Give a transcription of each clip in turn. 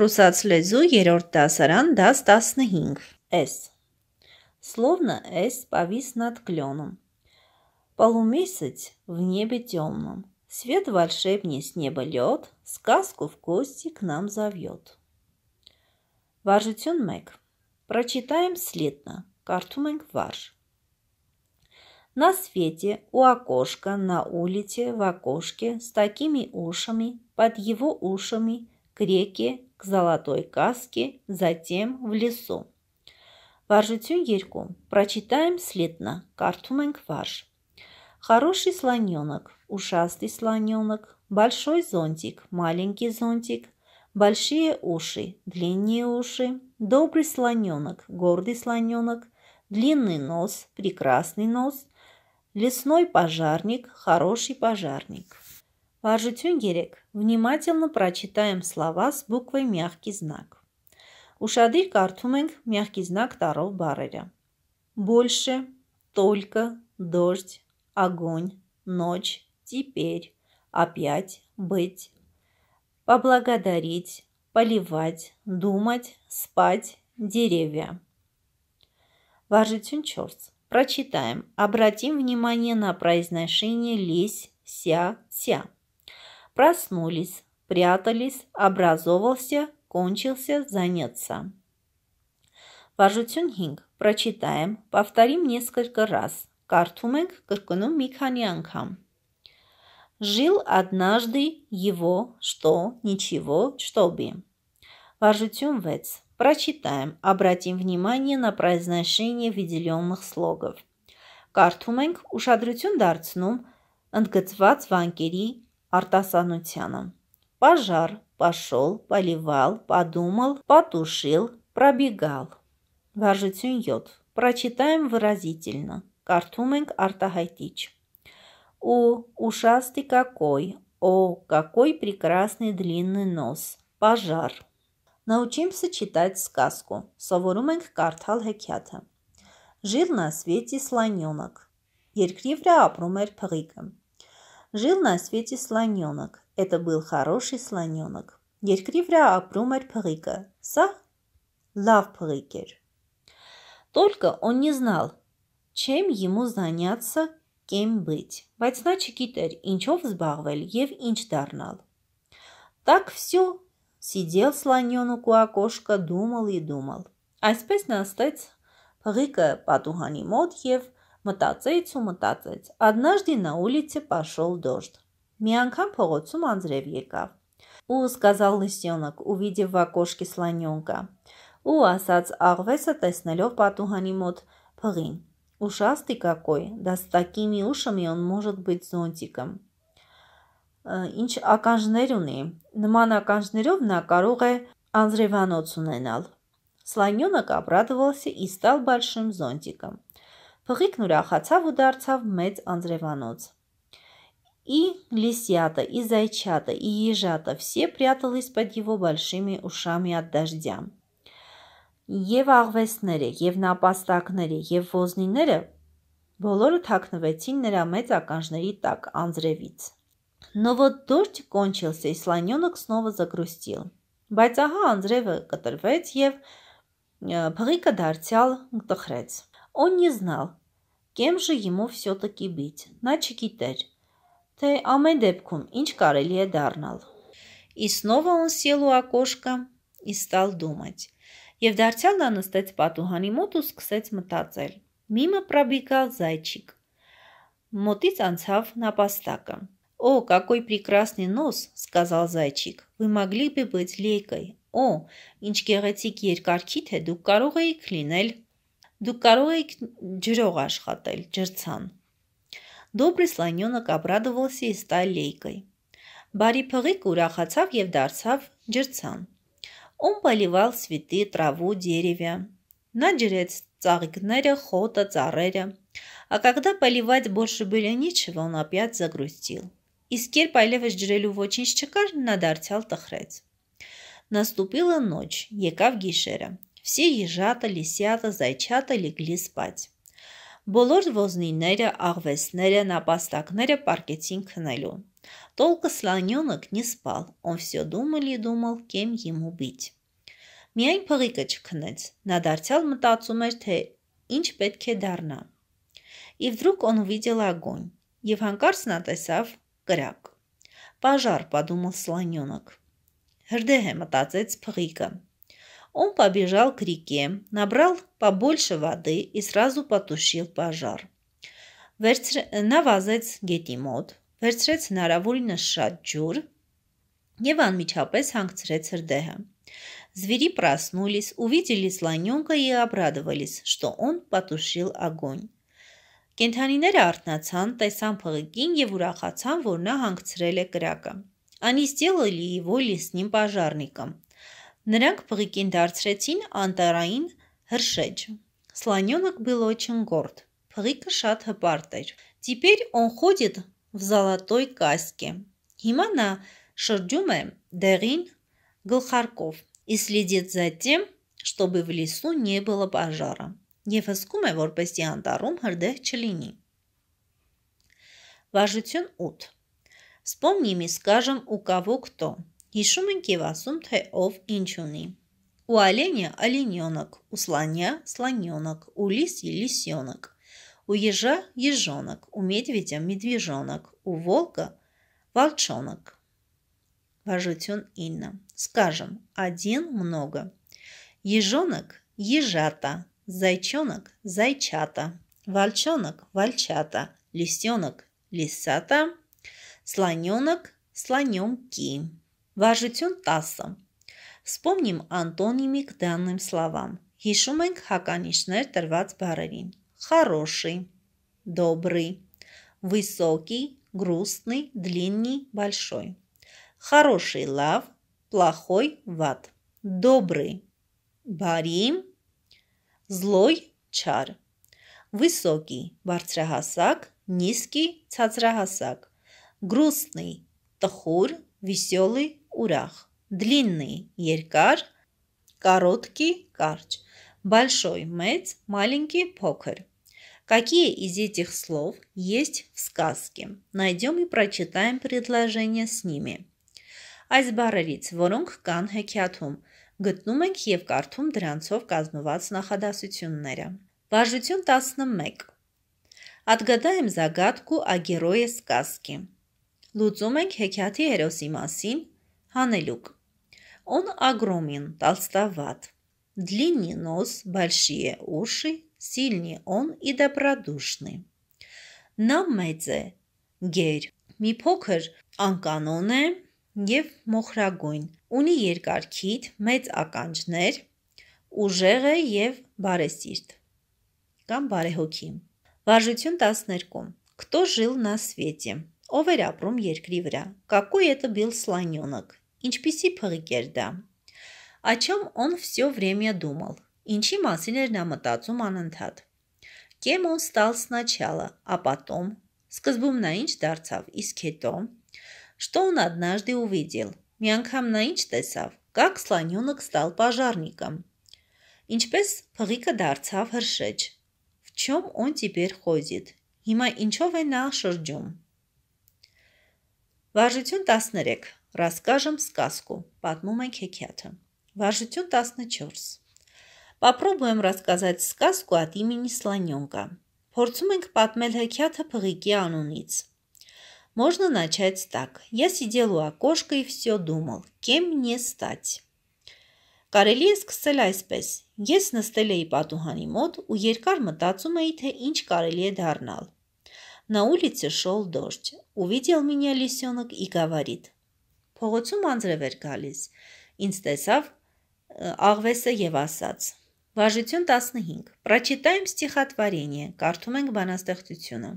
Ռուսաց լեզու երրորդ դասարան դաս 15 С. Словно С повис над кленом. Полумесяц в небе темном. Свет волшебней с неба лед, сказку в гости к нам зовет. Վարժություն 1. Прочитаем слитно. Карту ենք վարժ. На свете, у окошка, на улице, в окошке, с такими ушами, под его ушами, к реке, золотой каске, затем в лесу. Վարժություն 2. Прочитаем слитно. карту ենք Хороший слоненок, ушастый слоненок, большой зонтик, маленький зонтик, большие уши, длинные уши, добрый слоненок, гордый слоненок, длинный нос, прекрасный нос, лесной пожарник, хороший пожарник. Варжи Тюнгерек, внимательно прочитаем слова с буквой «мягкий знак». Ուշադիր կարդում ենք մягքի զնակ տառով բառերը։ Больше, только, дождь, огонь, ночь, теперь, опять, быть. Поблагодарить, поливать, думать, спать, деревья. Важитюн черт. Прочитаем. Обратим внимание на произношение лезь, ся, ся. Проснулись, прятались, образовался, кончился, заняться. Важу цюнхинг, Прочитаем, повторим несколько раз. Կարդում ենք, կրկնում Жил однажды его что, ничего, чтобы. Важу вец. Прочитаем, обратим внимание на произношение выделенных слогов։ Կարդում ենք, ուշադրություն դարձնում ընդգծված Артасанутяном. Пожар пошел, поливал, подумал, потушил, пробегал. Важитюн йод. Прочитаем выразительно. Картуменг артахайтич. О, ушастый какой! О, какой прекрасный длинный нос! Пожар! Научимся читать сказку. Սովորում Картал Хекята. Жил на свете слоненок. Երկրի վրա ապրում Жил на свете слоненок. Это был хороший слоненок. Երկրիվրա ապրում էր փղիկը։ Սա լավ փղիկ Только он не знал, чем ему заняться, кем быть. Ведь значит, չգիտեր ինչով զբաղվել եւ ինչ դառնալ։ Так все сидел слоненок у окошка, думал и думал. А Այսպես настать Փղիկը պատուհանի մոտ եւ Մտածեց ու մտածեց։ Однажды на улице пошел дождь։ Մի անգամ փողոցում անձրև եկավ։ Ու сказал лисёнок, увидев в окошке слонёнка. Ու ասաց աղվեսը տեսնելով պատուհանի մոտ փղին։ Ушастый какой, да с такими ушами он может быть зонтиком։ Ինչ ականջներ ունի։ Նման ականջներով նա կարող է անձրևանոց ունենալ։ Слонёнок обрадовался и стал большим зонтиком. Փղիկն ուրախացավ ու դարձավ մեծ անձրևանոց։ И лисята, и зайчата, и ежата все прятались под его большими ушами от дождя։ Եվ աղվեսները, եւ նապաստակները, եւ ոզնիները բոլորը թաքնվեցին նրա մեծ ականջների տակ անձրևից։ Но вот дождь кончился, и слонёнок снова загрустил։ Բայց ահա անձրևը կտրվեց եւ փղիկը դարձյալ տխրեց։ Он не знал, кем же ему все-таки быть. Նա չգիտեր, թե ամեն դեպքում ինչ կարելի է դառնալ։ И снова он сел у окошка и стал думать. Եվ դարձյալ նա նստեց պատուհանի մոտ ու սկսեց մտածել։ Мимо пробегал зайчик. Մոտից անցավ նապաստակը։ «О, какой прекрасный нос!» – сказал зайчик. «Вы могли бы быть лейкой. О, ինչ գեղեցիկ երկարքի թե դուք կարող էիք լինել Դուք կարող եք ջրող աշխատել, ջրցան։ Դոբրի Սլանյոնը Կաբրադովոսի ստայլ լեյկой։ Բարի փղիկ ուրախացավ եւ դարձավ ջրցան։ Он поливал цветы, траву, деревья. Նա ջրեց ծաղիկները, խոտը, ծառերը։ А когда поливать больше было нечего, он опять загрустил։ Իսկ երբ այլևս ջրելու ոչինչ չկար, նա դարձյալ տխրեց։ Наступила ночь, եկավ գիշերը։ Все ежата, лисята, զայչята լիգլի սպաց։ Բոլոր ոզնիները, աղվեսները, նապաստակները պարկեցին քնելու։ Только слонёнок не спал. Он всё думал и думал, кем ему быть. Միայն փղիկը չքնեց։ Նա դարձյալ մտածում էր, թե ինչ պետք է դառնա։ И вдруг он увидел огонь. Եվ հանկարծ նա տեսավ կրակ։ Пожар, подумал слонёнок. Հրդեհ է մտածեց փղիկը։ Он побежал к реке, набрал побольше воды и сразу потушил пожар։ Նա վազեց գետի մոտ, վերցրեց հնարավորինս շատ ջուր եւ անմիջապես հանգցրեց հրդեհը։ Звери проснулись, увидели слонёнка и обрадовались, что он потушил огонь։ Կենթանիները արթնացան, տեսան փղկին եւ ուրախացան, որ նա հանգցրել է կրակը։ Они сделали его лесным пожарником, Նրանք բղիկին դարձրեցին անտարային հրշեջ։ Слонёнок был очень горд. Փղիկը շատ հպարտ էր։ Теперь он ходит в золотой каске։ Հիմա նա շրջում է դեղին գլխարկով и следит за тем, чтобы в лесу не было пожара։ Եվ հսկում է, որպեսի անտառում հրդեհ չլինի։ Важություն 8 Вспомним и скажем, у кого кто. Հիշում ենք եւ ասում, թե ով ինչ ունի։ У оленя – олененок, у слоня – слоненок, у лиси – лисенок, у ежа – ежонок, у медведя – медвежонок, у волка – волчонок. Вожутюн Инна. Скажем, один много. Ежонок – ежата, зайчонок – зайчата, волчонок – вольчата, лисенок – лисата, слоненок – слоненки. Վարժություն 10։ Սպոմնիմ անտոնիմիկ դանным սլավամ։ Հիշում ենք հականիշներ տրված բառերին։ Խարոշի, добрый, высокий, грустный, длинный, большой. Хороший лав, плохой ват. Добрый բարի, злой чар. Высокий բարձրահասակ, низкий ցածրահասակ։ Грустный տխուր, веселый ուրախ, դլիննի երկար, կարոտկի կարճ, большой մեծ, маленький փոքր։ Какие из этих слов есть в сказке? Найдем и прочитаем предложения с ними. Այս բառերից, որոնք կան հեքիաթում, գտնում ենք եւ կարդում դրանցով կազմված նախադասությունները։ Բաժություն 11 Отгадаем загадку о герое сказки։ Լուծում ենք հեքիաթի հերոսի մասին Հանելուկ. Он огромен, толстоват. Длинный нос, большие уши, сильный он и добродушный. Նա մեծ է, գեր, մի փոքր անկանոն է եւ մոխրագույն։ Ունի երկար քիթ, մեծ ականջներ, ուժեղ է եւ բարեսիրտ։ Կամ բարեհոգի։ Վարժություն 12։ Кто жил на свете? Ով էր ապրում երկրի վրա։ Какой это был слонёнок? Ինչպիսի փղիկ էր դա։ О чем он все время думал։ Ինչի մասին էր նա մտածում անընդհատ։ Кем он стал сначала, а потом? Սկզբում նա ինչ դարձավ, իսկ հետո? Что он однажды увидел? Մի անգամ նա ինչ տեսավ։ Как слонёнок стал пожарником։ Ինչպես փղիկը դարձավ հրշեջ։ В чем он теперь ходит։ Հիմա ինչով է նա շրջում։ Վարժություն 13 Расскажем сказку, պատմում է Քեքիաթը։ Վարժություն 14։ Попробуем рассказать сказку от имени слонёнка. Փորձում ենք պատմել հեքիաթը փղիկի անունից։ Можно начать так. Я сидел у окошка и все думал, кем мне стать։ Կարելի է սկսել այսպես. Ես նստել էի պատուհանի մոտ ու երկար մտածում էի, թե ինչ կարելի է դառնալ։ На улице шел дождь. Увидел меня лисенок и говорит: Փողոցում անձրև էր գալիս։ Ինձ տեսավ աղվեսը եւ ասաց. Վարժություն 15։ Прочитаем стихотворение. Կարդում ենք բանաստեղծությունը։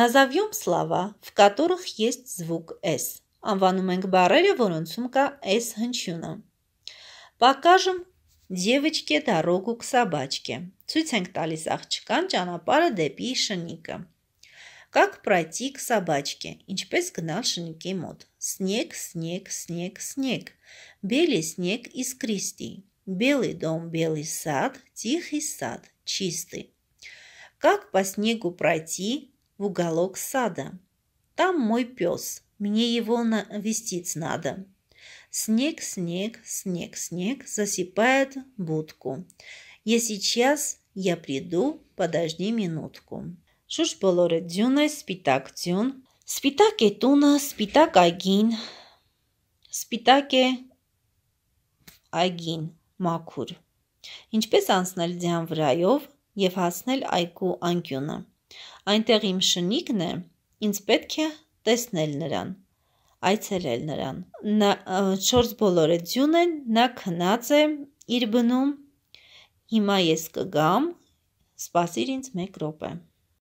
Назовём слова, в которых есть звук S։ Անվանում ենք բառերը, որոնցում կա S հնչյունը։ Покажем девочке дорогу к собачке։ Ցույց ենք տալիս աղջկան ճանապարհը դեպի շնիկը։ как пройти к собачке. Ինչպես гнашен мод. Снег, снег, снег, снег. Белый снег искристый. Белый дом, белый сад, тихий сад, чистый. Как по снегу пройти в уголок сада? Там мой пес, мне его навестить надо. Снег, снег, снег, снег засыпает будку. Я сейчас, я приду, подожди минутку. շուրջ բոլորը ձյուն է, սպիտակ ձյուն, սպիտակ է տունը, սպիտակ այգին, սպիտակ է այգին, մաքուր։ Ինչպես անցնել ձյան վրայով եւ հասնել այգու անկյունը։ Այնտեղ իմ շնիկն է, ինձ պետք է տեսնել նրան, այցելել նրան։ Նա շորս բոլորը ձյուն են, նա քնած է իր բնում։ Հիմա ես կգամ, սպասիր ինձ 1 րոպե։